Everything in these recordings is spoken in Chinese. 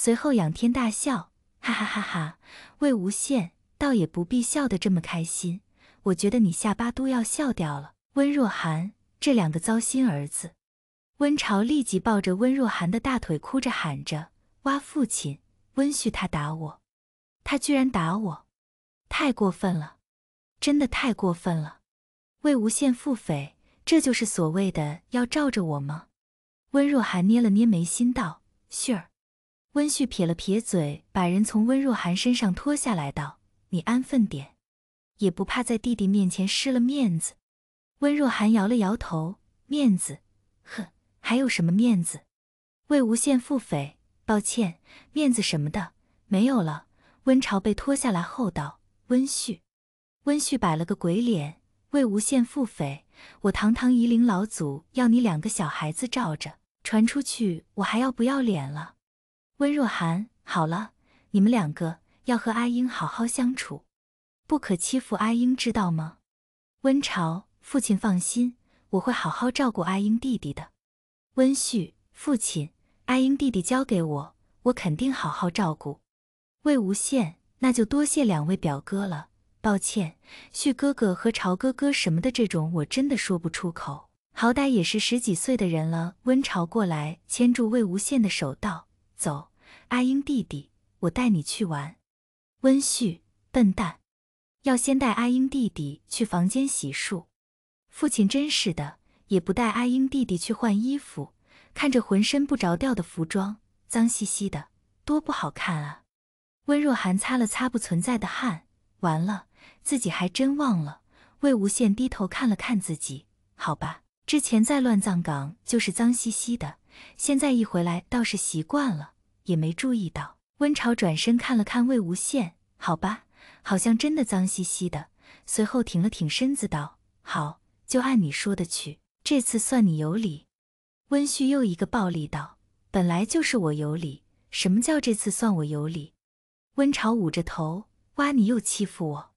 随后仰天大笑，哈哈哈哈！魏无羡倒也不必笑得这么开心，我觉得你下巴都要笑掉了。温若寒，这两个糟心儿子！温晁立即抱着温若寒的大腿，哭着喊着：“哇，父亲，温煦他打我，他居然打我，太过分了，真的太过分了！”魏无羡腹诽：“这就是所谓的要罩着我吗？”温若寒捏了捏眉心，道：“旭儿。”温旭撇了撇嘴，把人从温若寒身上拖下来，道：“你安分点，也不怕在弟弟面前失了面子？”温若寒摇了摇头：“面子？呵，还有什么面子？”魏无羡腹诽：“抱歉，面子什么的没有了。”温朝被拖下来后道：“温煦。”温煦摆了个鬼脸。魏无羡腹诽：“我堂堂夷陵老祖，要你两个小孩子罩着，传出去我还要不要脸了？”温若寒，好了，你们两个要和阿英好好相处，不可欺负阿英，知道吗？温潮，父亲放心，我会好好照顾阿英弟弟的。温旭，父亲，阿英弟弟交给我，我肯定好好照顾。魏无羡，那就多谢两位表哥了。抱歉，旭哥哥和潮哥哥什么的，这种我真的说不出口。好歹也是十几岁的人了。温潮过来牵住魏无羡的手道。走，阿英弟弟，我带你去玩。温煦，笨蛋，要先带阿英弟弟去房间洗漱。父亲真是的，也不带阿英弟弟去换衣服。看着浑身不着调的服装，脏兮兮的，多不好看啊！温若寒擦了擦不存在的汗，完了，自己还真忘了。魏无羡低头看了看自己，好吧，之前在乱葬岗就是脏兮兮的。现在一回来倒是习惯了，也没注意到。温潮转身看了看魏无羡，好吧，好像真的脏兮兮的。随后挺了挺身子，道：“好，就按你说的去。这次算你有理。”温煦又一个暴力道：“本来就是我有理，什么叫这次算我有理？”温潮捂着头，哇！你又欺负我！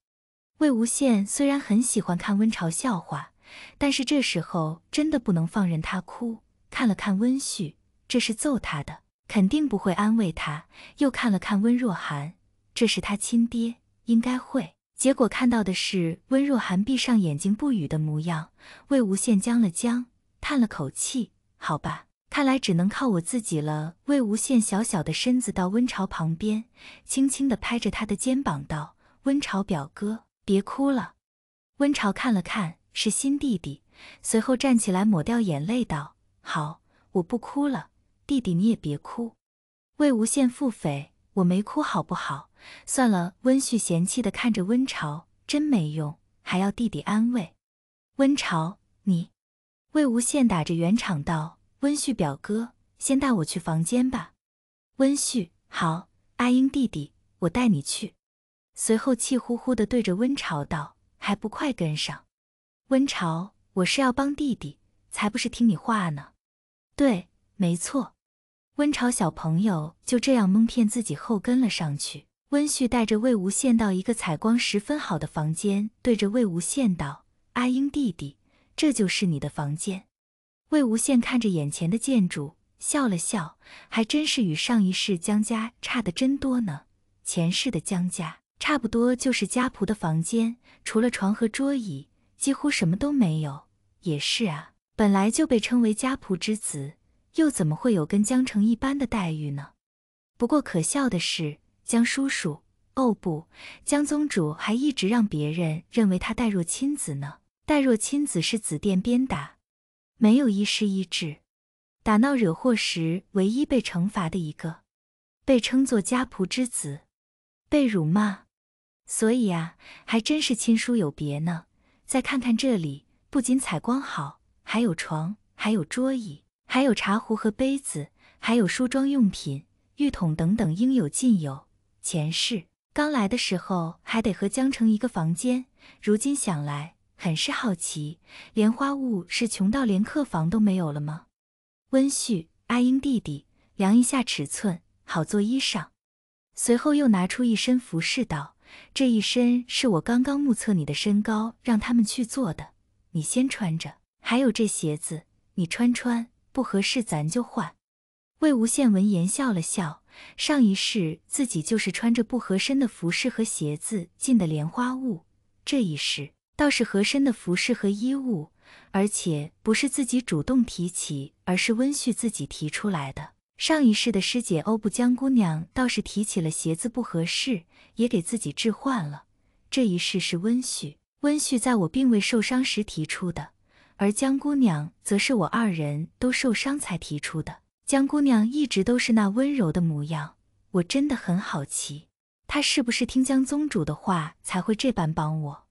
魏无羡虽然很喜欢看温潮笑话，但是这时候真的不能放任他哭。看了看温旭，这是揍他的，肯定不会安慰他。又看了看温若寒，这是他亲爹，应该会。结果看到的是温若寒闭上眼睛不语的模样，魏无羡僵了僵，叹了口气：“好吧，看来只能靠我自己了。”魏无羡小小的身子到温晁旁边，轻轻的拍着他的肩膀道：“温晁表哥，别哭了。”温晁看了看，是新弟弟，随后站起来抹掉眼泪道。好，我不哭了，弟弟你也别哭。魏无羡腹诽，我没哭好不好？算了。温旭嫌弃的看着温潮，真没用，还要弟弟安慰。温潮，你？魏无羡打着圆场道，温旭表哥，先带我去房间吧。温旭，好，阿英弟弟，我带你去。随后气呼呼的对着温潮道，还不快跟上？温潮，我是要帮弟弟，才不是听你话呢。对，没错，温朝小朋友就这样蒙骗自己后跟了上去。温旭带着魏无羡到一个采光十分好的房间，对着魏无羡道：“阿英弟弟，这就是你的房间。”魏无羡看着眼前的建筑，笑了笑，还真是与上一世江家差的真多呢。前世的江家差不多就是家仆的房间，除了床和桌椅，几乎什么都没有。也是啊。本来就被称为家仆之子，又怎么会有跟江城一般的待遇呢？不过可笑的是，江叔叔，哦不，江宗主还一直让别人认为他待若亲子呢。待若亲子是紫殿鞭打，没有一师一制，打闹惹祸时唯一被惩罚的一个，被称作家仆之子，被辱骂。所以啊，还真是亲疏有别呢。再看看这里，不仅采光好。还有床，还有桌椅，还有茶壶和杯子，还有梳妆用品、浴桶等等，应有尽有。前世刚来的时候还得和江城一个房间，如今想来很是好奇，莲花坞是穷到连客房都没有了吗？温旭，阿英弟弟，量一下尺寸，好做衣裳。随后又拿出一身服饰道：“这一身是我刚刚目测你的身高，让他们去做的，你先穿着。”还有这鞋子，你穿穿不合适，咱就换。魏无羡闻言笑了笑，上一世自己就是穿着不合身的服饰和鞋子进的莲花坞，这一世倒是合身的服饰和衣物，而且不是自己主动提起，而是温煦自己提出来的。上一世的师姐欧布江姑娘倒是提起了鞋子不合适，也给自己置换了。这一世是温煦，温煦在我并未受伤时提出的。而江姑娘则是我二人都受伤才提出的。江姑娘一直都是那温柔的模样，我真的很好奇，她是不是听江宗主的话才会这般帮我，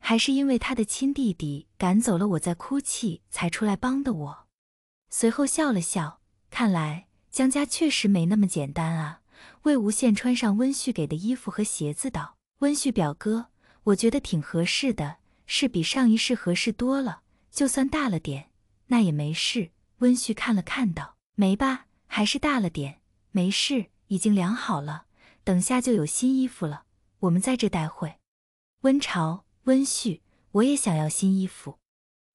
还是因为她的亲弟弟赶走了我在哭泣才出来帮的我？随后笑了笑，看来江家确实没那么简单啊。魏无羡穿上温煦给的衣服和鞋子，道：“温煦表哥，我觉得挺合适的，是比上一世合适多了。”就算大了点，那也没事。温煦看了看，道：“没吧？还是大了点，没事，已经量好了，等下就有新衣服了。我们在这待会。”温潮，温煦，我也想要新衣服。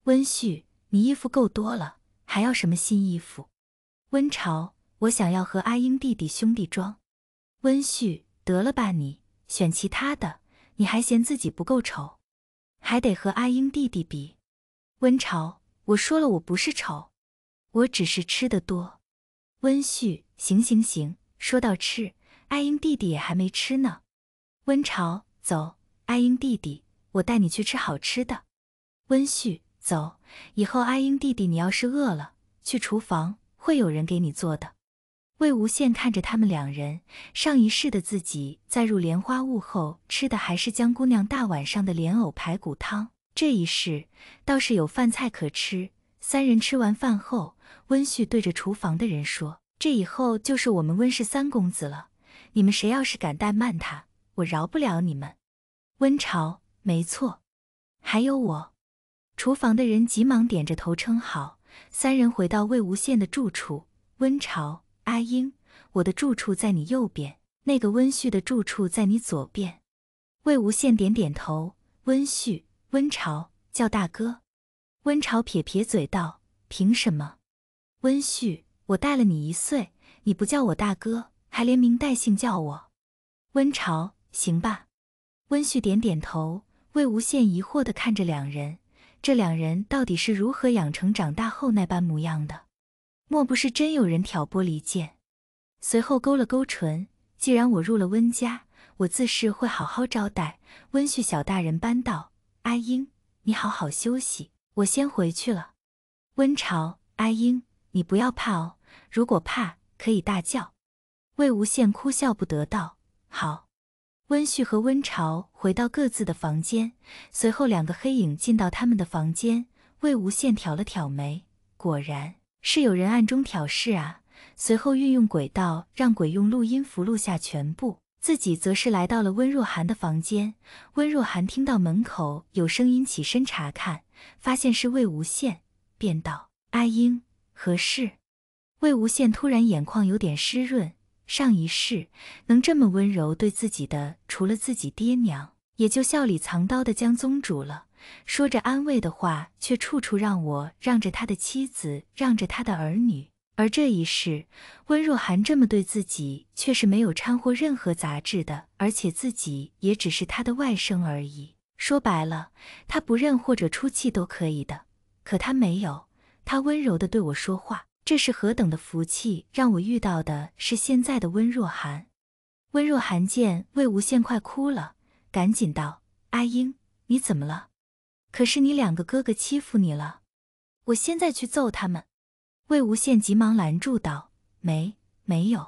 温煦，你衣服够多了，还要什么新衣服？温潮，我想要和阿英弟弟兄弟装。温煦，得了吧你，选其他的，你还嫌自己不够丑，还得和阿英弟弟比。温潮，我说了我不是丑，我只是吃的多。温煦，行行行，说到吃，爱英弟弟也还没吃呢。温潮，走，爱英弟弟，我带你去吃好吃的。温煦，走，以后爱英弟弟，你要是饿了，去厨房会有人给你做的。魏无羡看着他们两人，上一世的自己在入莲花坞后吃的还是江姑娘大晚上的莲藕排骨汤。这一世倒是有饭菜可吃。三人吃完饭后，温旭对着厨房的人说：“这以后就是我们温氏三公子了。你们谁要是敢怠慢他，我饶不了你们。”温朝，没错，还有我。厨房的人急忙点着头称好。三人回到魏无羡的住处。温朝，阿英，我的住处在你右边，那个温旭的住处在你左边。魏无羡点点头。温旭。温潮叫大哥，温潮撇撇嘴道：“凭什么？”温旭，我大了你一岁，你不叫我大哥，还连名带姓叫我。温潮，行吧。温旭点点头。魏无羡疑惑的看着两人，这两人到底是如何养成长大后那般模样的？莫不是真有人挑拨离间？随后勾了勾唇，既然我入了温家，我自是会好好招待温旭小大人。班道。阿英，你好好休息，我先回去了。温潮，阿英，你不要怕哦，如果怕可以大叫。魏无羡哭笑不得道：“好。”温旭和温潮回到各自的房间，随后两个黑影进到他们的房间。魏无羡挑了挑眉，果然是有人暗中挑事啊。随后运用轨道，让鬼用录音符录下全部。自己则是来到了温若寒的房间，温若寒听到门口有声音，起身查看，发现是魏无羡，便道：“阿英，何事？”魏无羡突然眼眶有点湿润，上一世能这么温柔对自己的，除了自己爹娘，也就笑里藏刀的江宗主了。说着安慰的话，却处处让我让着他的妻子，让着他的儿女。而这一世，温若寒这么对自己，却是没有掺和任何杂质的。而且自己也只是他的外甥而已。说白了，他不认或者出气都可以的，可他没有。他温柔的对我说话，这是何等的福气，让我遇到的是现在的温若寒。温若寒见魏无羡快哭了，赶紧道：“阿英，你怎么了？可是你两个哥哥欺负你了？我现在去揍他们。”魏无羡急忙拦住，道：“没，没有。”